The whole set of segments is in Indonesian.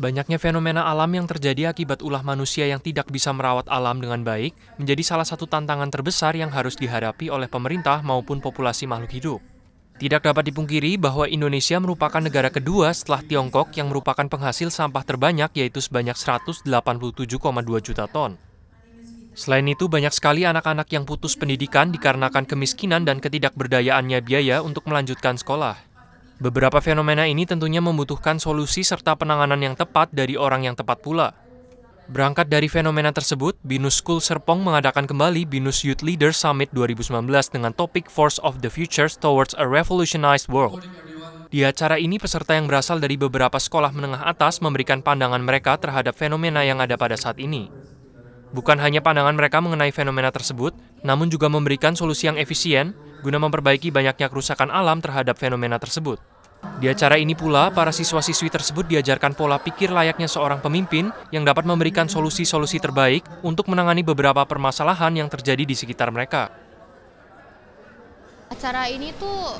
Banyaknya fenomena alam yang terjadi akibat ulah manusia yang tidak bisa merawat alam dengan baik menjadi salah satu tantangan terbesar yang harus dihadapi oleh pemerintah maupun populasi makhluk hidup. Tidak dapat dipungkiri bahwa Indonesia merupakan negara kedua setelah Tiongkok yang merupakan penghasil sampah terbanyak yaitu sebanyak 187,2 juta ton. Selain itu, banyak sekali anak-anak yang putus pendidikan dikarenakan kemiskinan dan ketidakberdayaannya biaya untuk melanjutkan sekolah. Beberapa fenomena ini tentunya membutuhkan solusi serta penanganan yang tepat dari orang yang tepat pula. Berangkat dari fenomena tersebut, Binus School Serpong mengadakan kembali Binus Youth Leaders Summit 2019 dengan topik Force of the Future Towards a Revolutionized World. Di acara ini, peserta yang berasal dari beberapa sekolah menengah atas memberikan pandangan mereka terhadap fenomena yang ada pada saat ini. Bukan hanya pandangan mereka mengenai fenomena tersebut, namun juga memberikan solusi yang efisien guna memperbaiki banyaknya kerusakan alam terhadap fenomena tersebut. Di acara ini pula, para siswa-siswi tersebut diajarkan pola pikir layaknya seorang pemimpin yang dapat memberikan solusi-solusi terbaik untuk menangani beberapa permasalahan yang terjadi di sekitar mereka. Acara ini tuh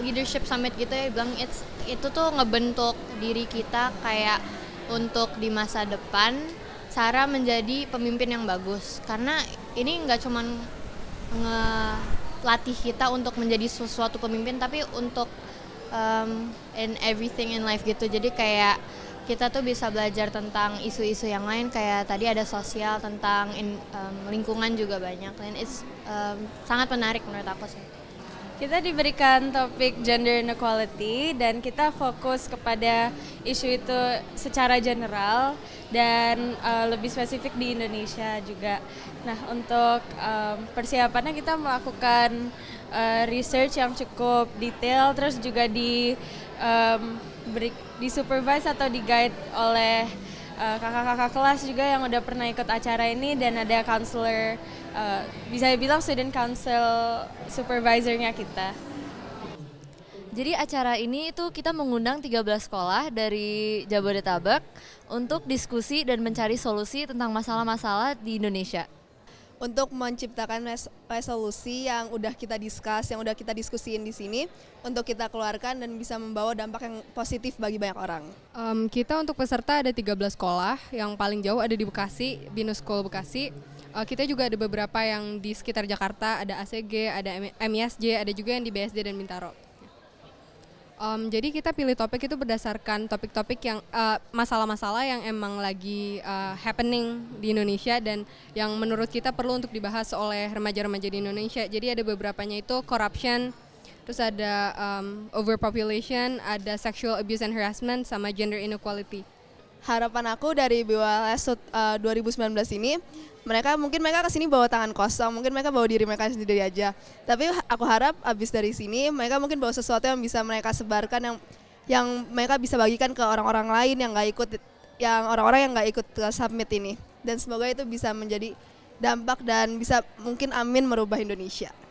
leadership summit gitu ya, bilang it's, itu tuh ngebentuk diri kita kayak untuk di masa depan cara menjadi pemimpin yang bagus. Karena ini nggak cuma ngelatih kita untuk menjadi sesuatu pemimpin, tapi untuk um, in everything in life gitu. Jadi kayak kita tuh bisa belajar tentang isu-isu yang lain kayak tadi ada sosial tentang in, um, lingkungan juga banyak dan it's um, sangat menarik menurut aku sih. Kita diberikan topik gender inequality dan kita fokus kepada isu itu secara general dan uh, lebih spesifik di Indonesia juga. Nah, untuk um, persiapannya kita melakukan uh, research yang cukup detail terus juga di um, beri, disupervise atau di guide oleh Eh, kakak-kakak uh, kelas juga yang udah pernah ikut acara ini dan ada counselor uh, bisa bilang student council supervisornya kita. Jadi acara ini itu kita mengundang 13 sekolah dari Jabodetabek untuk diskusi dan mencari solusi tentang masalah-masalah di Indonesia untuk menciptakan resolusi yang udah kita diskus, yang udah kita diskusiin di sini untuk kita keluarkan dan bisa membawa dampak yang positif bagi banyak orang. Um, kita untuk peserta ada 13 sekolah, yang paling jauh ada di Bekasi, Binus School Bekasi. Uh, kita juga ada beberapa yang di sekitar Jakarta, ada ACG, ada MISJ, ada juga yang di BSD dan Bintaro. Um, jadi kita pilih topik itu berdasarkan topik-topik yang eh, masalah-masalah uh, yang emang lagi uh, happening di Indonesia dan yang menurut kita perlu untuk dibahas oleh remaja-remaja di Indonesia. Jadi ada beberapanya itu corruption, terus ada um, overpopulation, ada sexual abuse and harassment, sama gender inequality harapan aku dari BWLS uh, 2019 ini mereka mungkin mereka kesini bawa tangan kosong mungkin mereka bawa diri mereka sendiri aja tapi aku harap abis dari sini mereka mungkin bawa sesuatu yang bisa mereka sebarkan yang yang mereka bisa bagikan ke orang-orang lain yang nggak ikut yang orang-orang yang nggak ikut ke summit ini dan semoga itu bisa menjadi dampak dan bisa mungkin amin merubah Indonesia.